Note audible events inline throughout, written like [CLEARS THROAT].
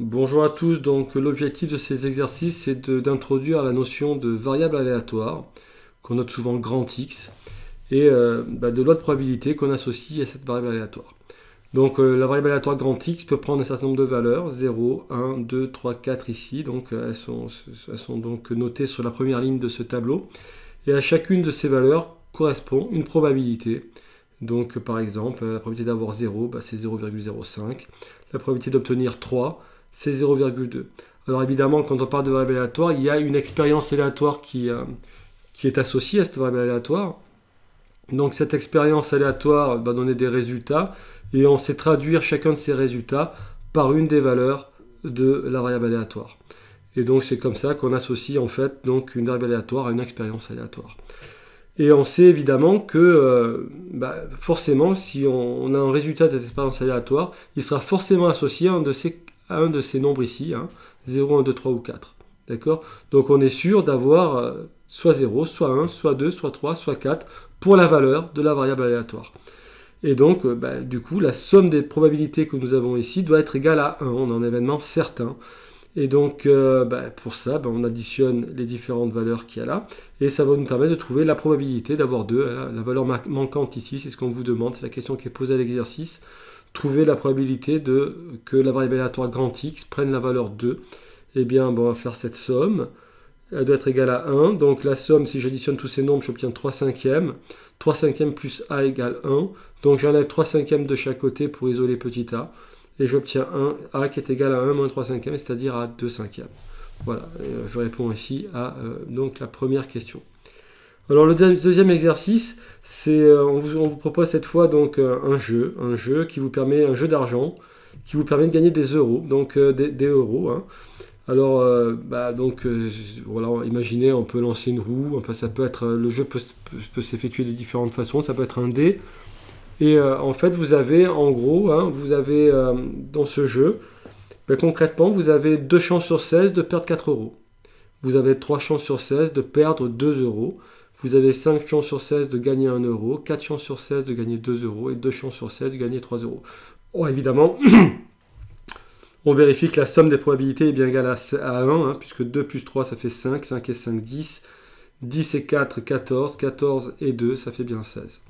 Bonjour à tous, donc l'objectif de ces exercices c'est d'introduire la notion de variable aléatoire qu'on note souvent grand X et euh, bah, de loi de probabilité qu'on associe à cette variable aléatoire. Donc euh, la variable aléatoire grand X peut prendre un certain nombre de valeurs, 0, 1, 2, 3, 4 ici, donc euh, elles, sont, donc notées sur la première ligne de ce tableau. Et à chacune de ces valeurs correspond une probabilité. Donc par exemple, la probabilité d'avoir 0, bah, c'est 0,05. La probabilité d'obtenir 3, c'est 0,2. Alors évidemment, quand on parle de variable aléatoire, il y a une expérience aléatoire qui, euh, qui est associée à cette variable aléatoire. Donc cette expérience aléatoire va donner des résultats et on sait traduire chacun de ces résultats par une des valeurs de la variable aléatoire. Et donc c'est comme ça qu'on associe en fait donc une variable aléatoire à une expérience aléatoire. Et on sait évidemment que euh, bah, forcément si on, on, a un résultat de cette expérience aléatoire, il sera forcément associé à un de ces un de ces nombres ici, 0, 1, 2, 3 ou 4. D'accord Donc on est sûr d'avoir euh, soit 0, soit 1, soit 2, soit 3, soit 4 pour la valeur de la variable aléatoire. Et donc, euh, bah, du coup, la somme des probabilités que nous avons ici doit être égale à 1. On a un événement certain. Et donc, euh, bah, pour ça, bah, on additionne les différentes valeurs qu'il y a là, et ça va nous permettre de trouver la probabilité d'avoir 2. La valeur manquante ici, c'est ce qu'on vous demande, c'est la question qui est posée à l'exercice trouver la probabilité de, que la variable aléatoire grand X prenne la valeur 2. Eh bien, bon, on va faire cette somme. Elle doit être égale à 1. Donc la somme, si j'additionne tous ces nombres, j'obtiens 3 cinquièmes. 3 cinquièmes plus A égale 1. Donc j'enlève 3 cinquièmes de chaque côté pour isoler petit a. Et j'obtiens 1, A qui est égal à 1 moins 3 cinquièmes, c'est-à-dire à 2 cinquièmes. Voilà, euh, je réponds ici à euh, donc la première question. Alors le deuxième exercice, c'est euh, on, vous propose cette fois donc euh, un jeu, un jeu qui vous permet un jeu d'argent qui vous permet de gagner des euros, donc euh, des, euros. Hein. Alors bah, donc voilà, imaginez, on peut lancer une roue. peut être le jeu peut, s'effectuer de différentes façons. Ça peut être un dé. Et en fait, vous avez en gros, hein, vous avez dans ce jeu, bah, concrètement, vous avez 2 chances sur 16 de perdre 4 euros. Vous avez 3 chances sur 16 de perdre 2 euros. Vous avez 5 chances sur 16 de gagner 1 euro, 4 chances sur 16 de gagner 2 euros et 2 chances sur 16 de gagner 3 euros. évidemment, [CLEARS THROAT] on vérifie que la somme des probabilités est bien égale à, 1, hein, puisque 2 plus 3, ça fait 5, 5 et 5, 10, 10 et 4, 14, 14 et 2, ça fait bien 16.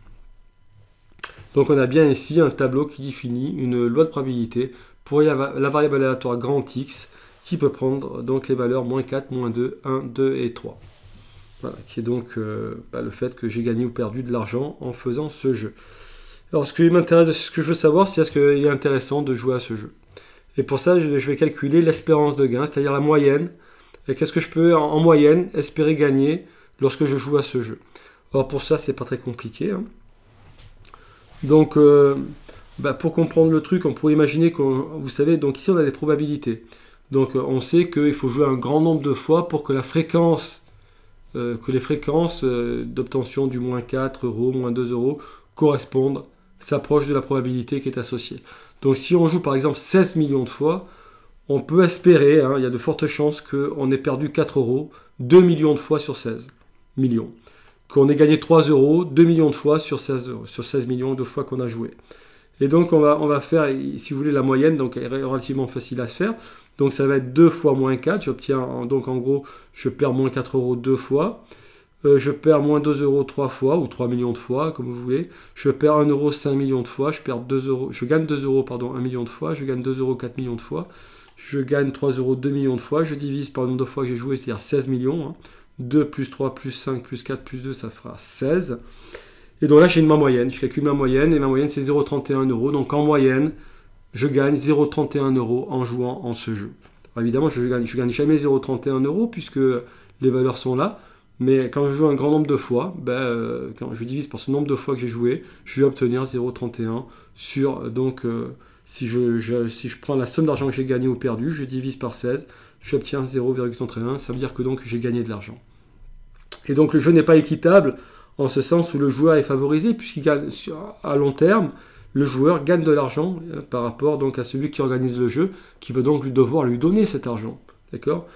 Donc on a bien ici un tableau qui définit une loi de probabilité pour la variable aléatoire grand X qui peut prendre donc les valeurs moins 4, moins 2, 1, 2 et 3. Voilà, qui est donc euh, bah, le fait que j'ai gagné ou perdu de l'argent en faisant ce jeu. Alors ce qui m'intéresse, ce que je veux savoir, c'est est-ce qu'il est intéressant de jouer à ce jeu. Et pour ça, je vais calculer l'espérance de gain, c'est-à-dire la moyenne. Et qu'est-ce que je peux en, moyenne espérer gagner lorsque je joue à ce jeu. Alors, pour ça, c'est pas très compliqué. Hein. Donc euh, bah, pour comprendre le truc, on pourrait imaginer qu'on, vous savez, donc ici on a des probabilités. Donc euh, on sait qu'il faut jouer un grand nombre de fois pour que la fréquence euh, que les fréquences euh, d'obtention du moins 4 euros, moins 2 euros correspondent, s'approchent de la probabilité qui est associée. Donc si on joue par exemple 16 millions de fois, on peut espérer, hein, il y a de fortes chances qu'on ait perdu 4 euros 2 millions de fois sur 16 millions. Qu'on ait gagné 3 euros 2 millions de fois sur 16 millions de fois qu'on a joué. Et donc, on va, on va faire, si vous voulez, la moyenne, donc elle est relativement facile à se faire. Donc, ça va être 2 fois moins 4. J'obtiens, donc en gros, je perds moins 4 euros deux fois. Euh, je perds moins 2 euros trois fois, ou 3 millions de fois, comme vous voulez. Je perds 1 euro 5 millions de fois. Je, perds 2 euros, je gagne 2 euros, pardon, 1 million de fois. Je gagne 2 euros 4 millions de fois. Je gagne 3 euros 2 millions de fois. Je divise par le nombre de fois que j'ai joué, c'est-à-dire 16 millions. 2 hein. plus 3 plus 5 plus 4 plus 2, ça fera 16. Et donc là, j'ai une ma moyenne. Je calcule ma moyenne et ma moyenne, c'est 0,31 euros. Donc en moyenne, je gagne 0,31 euros en jouant en ce jeu. évidemment, je ne gagne, je gagne jamais 0,31 euros puisque les valeurs sont là. Mais quand je joue un grand nombre de fois, ben, euh, quand je divise par ce nombre de fois que j'ai joué, je vais obtenir 0,31 sur. Donc, euh, si, je, si je prends la somme d'argent que j'ai gagné ou perdu, je divise par 16, j'obtiens 0,31. Ça veut dire que donc j'ai gagné de l'argent. Et donc, le jeu n'est pas équitable en ce sens où le joueur est favorisé puisqu'il gagne à long terme, le joueur gagne de l'argent euh, par rapport donc à celui qui organise le jeu, qui va donc lui devoir lui donner cet argent, d'accord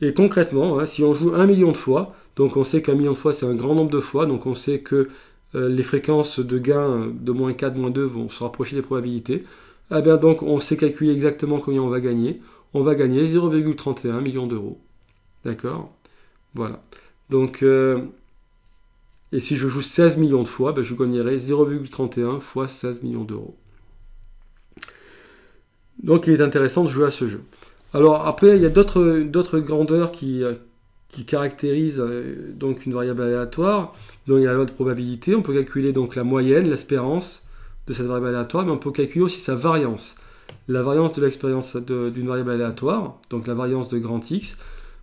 Et concrètement, hein, si on joue un million de fois, donc on sait qu'un million de fois c'est un grand nombre de fois, donc on sait que euh, les fréquences de gain de moins 4, moins 2 vont se rapprocher des probabilités. Ah bien donc on sait calculer exactement combien on va gagner. On va gagner 0,31 million d'euros, d'accord Voilà. Donc euh, et si je joue 16 millions de fois, ben je gagnerai 0,31 fois 16 millions d'euros. Donc il est intéressant de jouer à ce jeu. Alors après, il y a d'autres grandeurs qui, euh, qui caractérisent euh, donc une variable aléatoire. Donc il y a la loi de probabilité. On peut calculer donc la moyenne, l'espérance de cette variable aléatoire, mais on peut calculer aussi sa variance. La variance de l'expérience d'une variable aléatoire, donc la variance de grand X,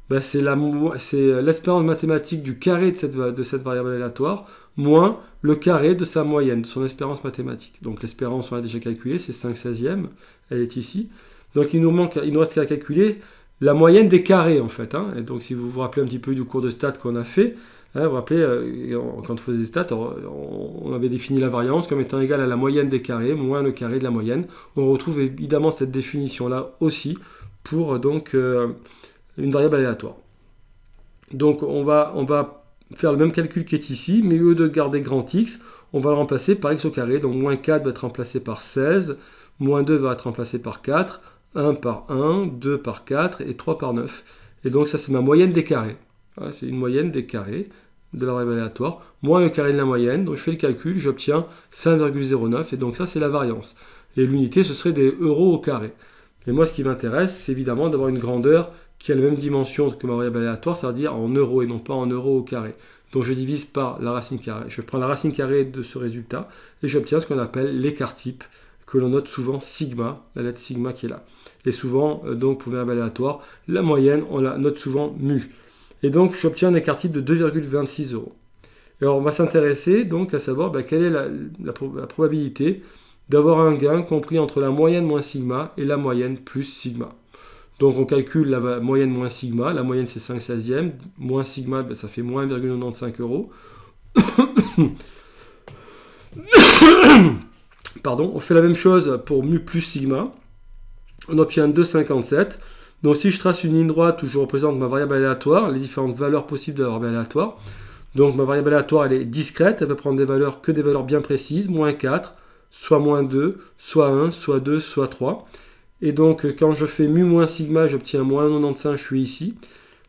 bah, c'est euh, l'espérance mathématique du carré de cette, de cette variable aléatoire moins le carré de sa moyenne, de son espérance mathématique. Donc l'espérance, on l'a déjà calculée, c'est 5 16e, elle est ici. Donc il nous, manque, il nous reste qu'à calculer la moyenne des carrés, en fait. Hein. Et donc si vous vous rappelez un petit peu du cours de stats qu'on a fait, hein, vous vous rappelez, euh, quand on faisait des stats, on, avait défini la variance comme étant égale à la moyenne des carrés moins le carré de la moyenne. On retrouve évidemment cette définition-là aussi pour euh, donc une variable aléatoire. Donc on va, on va faire le même calcul qui est ici, mais au lieu de garder grand x, on va le remplacer par x au carré. Donc moins 4 va être remplacé par 16, moins 2 va être remplacé par 4, 1 par 1, 2 par 4 et 3 par 9. Et donc ça c'est ma moyenne des carrés. c'est une moyenne des carrés de la variable aléatoire, moins le carré de la moyenne. Donc je fais le calcul, j'obtiens 5,09 et donc ça c'est la variance. Et l'unité ce serait des euros au carré. Et moi ce qui m'intéresse c'est évidemment d'avoir une grandeur qui a la même dimension que ma variable aléatoire, c'est-à-dire en euros et non pas en euros au carré. Donc je divise par la racine carrée. Je prends la racine carrée de ce résultat et j'obtiens ce qu'on appelle l'écart type, que l'on note souvent sigma, la lettre sigma qui est là. Et souvent, euh, donc pour variable aléatoire, la moyenne, on la note souvent mu. Et donc j'obtiens un écart type de 2,26 euros. Et alors on va s'intéresser donc à savoir ben, quelle est la probabilité d'avoir un gain compris entre la moyenne moins sigma et la moyenne plus sigma. Donc on calcule la moyenne moins sigma, la moyenne c'est 5 16e, moins sigma ben, ça fait moins 1,95 euros. [COUGHS] Pardon, on fait la même chose pour mu plus sigma, on obtient 2,57. Donc si je trace une ligne droite où je représente ma variable aléatoire, les différentes valeurs possibles de la variable aléatoire, donc ma variable aléatoire elle est discrète, elle va prendre des valeurs que des valeurs bien précises, moins 4, soit moins 2, soit 1, soit 2, soit 3. Et donc, quand je fais mu moins sigma, j'obtiens moins 95, je suis ici,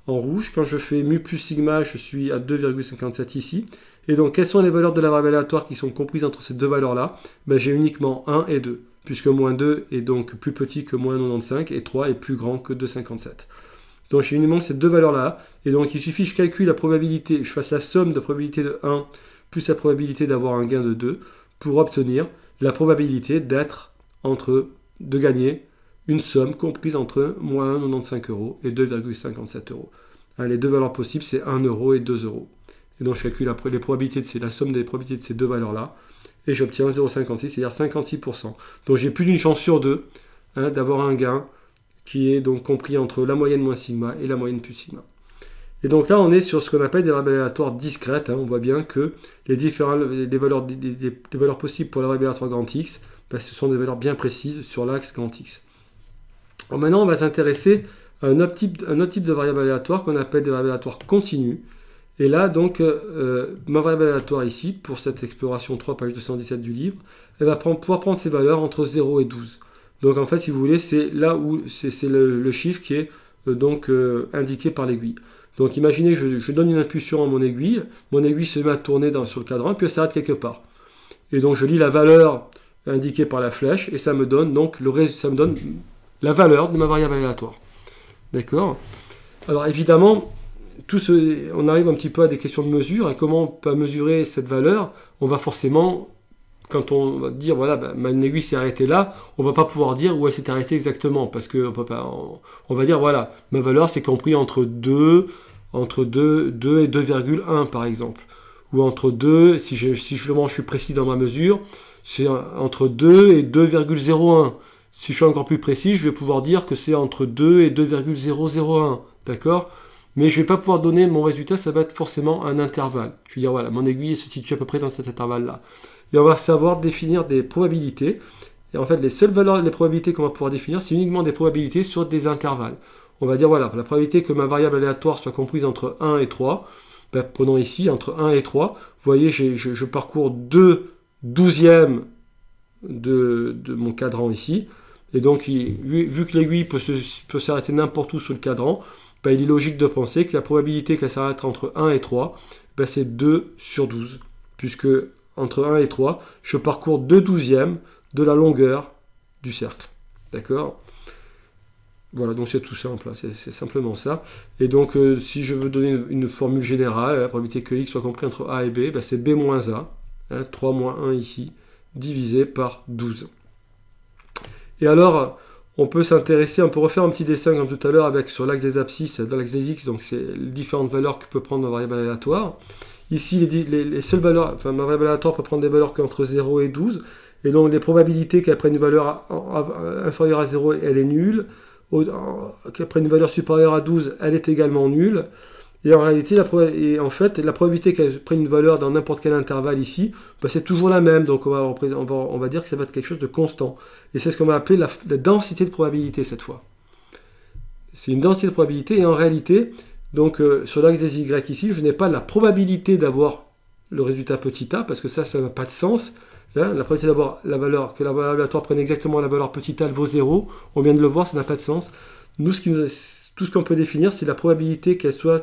en rouge. Quand je fais mu plus sigma, je suis à 2,57 ici. Et donc, quelles sont les valeurs de la variable aléatoire qui sont comprises entre ces deux valeurs-là ben, J'ai uniquement 1 et 2, puisque moins 2 est donc plus petit que moins 95, et 3 est plus grand que 2,57. Donc j'ai uniquement ces deux valeurs-là. Et donc il suffit que je calcule la probabilité, je fasse la somme de probabilité de 1 plus la probabilité d'avoir un gain de 2 pour obtenir la probabilité d'être entre, de gagner une somme comprise entre moins 1,95 euros et 2,57 euros. Hein, les deux valeurs possibles, c'est 1 euro et 2 euros. Et donc je calcule la, les probabilités de la somme des probabilités de ces deux valeurs-là, et j'obtiens 0,56, c'est-à-dire 56%. Donc j'ai plus d'une chance sur deux hein, d'avoir un gain qui est donc compris entre la moyenne moins sigma et la moyenne plus sigma. Et donc là, on est sur ce qu'on appelle des variables aléatoires discrètes. Hein. On voit bien que les, valeurs, valeurs possibles pour la variable grand X, ben, ce sont des valeurs bien précises sur l'axe grand X maintenant, on va s'intéresser à un autre, type, de variable aléatoire qu'on appelle des variables aléatoires continues. Et là, donc, euh, euh, ma variable aléatoire ici, pour cette exploration 3, page 217 du livre, elle va pouvoir prendre ses valeurs entre 0 et 12. Donc, en fait, si vous voulez, c'est là où c'est le, chiffre qui est euh, donc indiqué par l'aiguille. Donc, imaginez je, donne une impulsion à mon aiguille. Mon aiguille se met à tourner sur le cadran, puis elle s'arrête quelque part. Et donc, je lis la valeur indiquée par la flèche, et ça me donne donc le ça me donne la valeur de ma variable aléatoire. D'accord Alors évidemment, tout on arrive un petit peu à des questions de mesure et comment on peut mesurer cette valeur. On va forcément, quand on va dire voilà, bah, ma aiguille s'est arrêtée là, on ne va pas pouvoir dire où elle s'est arrêtée exactement parce que on, va dire voilà, ma valeur c'est compris entre 2 entre 2, 2 et 2,1 par exemple ou entre 2 si si je suis précis dans ma mesure, c'est entre 2 et 2,01. Si je suis encore plus précis, je vais pouvoir dire que c'est entre 2 et 2,001, d'accord Mais je ne vais pas pouvoir donner mon résultat, ça va être forcément un intervalle. Je vais dire, voilà, mon aiguille se situe à peu près dans cet intervalle-là. Et on va savoir définir des probabilités. Et en fait, les seules valeurs les probabilités qu'on va pouvoir définir, c'est uniquement des probabilités sur des intervalles. On va dire, voilà, la probabilité que ma variable aléatoire soit comprise entre 1 et 3, ben, prenons ici, entre 1 et 3, vous voyez, je, parcours 2 douzièmes de mon cadran ici. Et donc, vu que l'aiguille peut, s'arrêter n'importe où sur le cadran, bah, il est logique de penser que la probabilité qu'elle s'arrête entre 1 et 3, bah, c'est 2 sur 12. Puisque entre 1 et 3, je parcours 2 douzièmes de la longueur du cercle. D'accord Voilà, donc c'est tout simple, hein. c'est simplement ça. Et donc, euh, si je veux donner une, formule générale, la probabilité que x soit compris entre a et b, bah, c'est b moins a, 3 hein, moins 1 ici, divisé par 12. Et alors, on peut s'intéresser, on peut refaire un petit dessin comme tout à l'heure avec sur l'axe des abscisses, dans l'axe des x, donc c'est les différentes valeurs que peut prendre ma variable aléatoire. Ici, les, seules valeurs, ma variable aléatoire peut prendre des valeurs entre 0 et 12, et donc les probabilités qu'elle prenne une valeur inférieure à 0, elle est nulle, qu'elle prenne une valeur supérieure à 12, elle est également nulle. Et en réalité, la, en fait, la probabilité qu'elle prenne une valeur dans n'importe quel intervalle ici, bah, c'est toujours la même. Donc on va, on, dire que ça va être quelque chose de constant. Et c'est ce qu'on va appeler la, densité de probabilité cette fois. C'est une densité de probabilité. Et en réalité, donc euh, sur l'axe des y ici, je n'ai pas la probabilité d'avoir le résultat petit a, parce que ça, ça n'a pas de sens. Hein. la probabilité d'avoir la valeur, que la 3 prenne exactement la valeur petit a, elle vaut 0. On vient de le voir, ça n'a pas de sens. Nous, ce qui nous, tout ce qu'on peut définir, c'est la probabilité qu'elle soit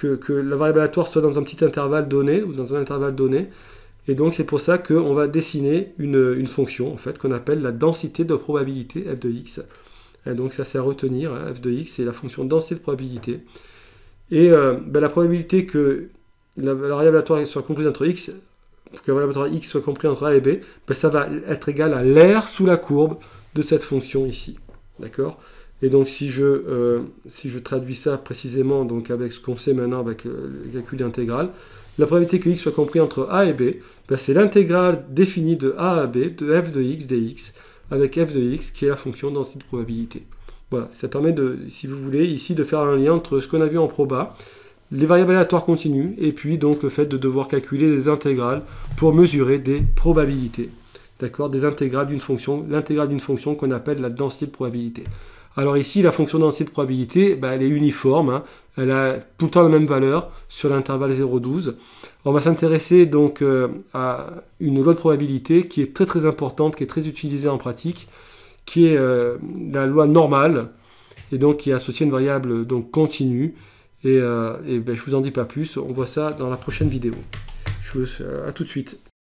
que, la variable aléatoire soit dans un petit intervalle donné ou dans un intervalle donné. Et donc c'est pour ça qu'on va dessiner une, fonction en fait qu'on appelle la densité de probabilité f de x. Et donc ça c'est à retenir, hein, f de x c'est la fonction densité de probabilité. Et euh, ben, la probabilité que la, variable aléatoire soit comprise entre x, que la variable aléatoire x soit comprise entre a et b, ben, ça va être égal à l'air sous la courbe de cette fonction ici. D'accord et donc euh, si je, traduis ça précisément avec ce qu'on sait maintenant avec le calcul d'intégrale, la probabilité que x soit compris entre a et b, ben, c'est l'intégrale définie de a à b de f de x dx avec f de x qui est la fonction densité de probabilité. Voilà, ça permet de, si vous voulez, ici de faire un lien entre ce qu'on a vu en proba, les variables aléatoires continues, et puis donc le fait de devoir calculer des intégrales pour mesurer des probabilités. D'accord Des intégrales d'une fonction, l'intégrale d'une fonction qu'on appelle la densité de probabilité. Alors ici, la fonction densité de probabilité, bah, elle est uniforme. Hein. Elle a tout le temps la même valeur sur l'intervalle 0,12. On va s'intéresser donc euh, à une loi de probabilité qui est très très importante, qui est très utilisée en pratique, qui est euh, la loi normale, et donc qui est associée à une variable donc, continue. Et, euh, ben, je ne vous en dis pas plus, on voit ça dans la prochaine vidéo. Je vous, à tout de suite.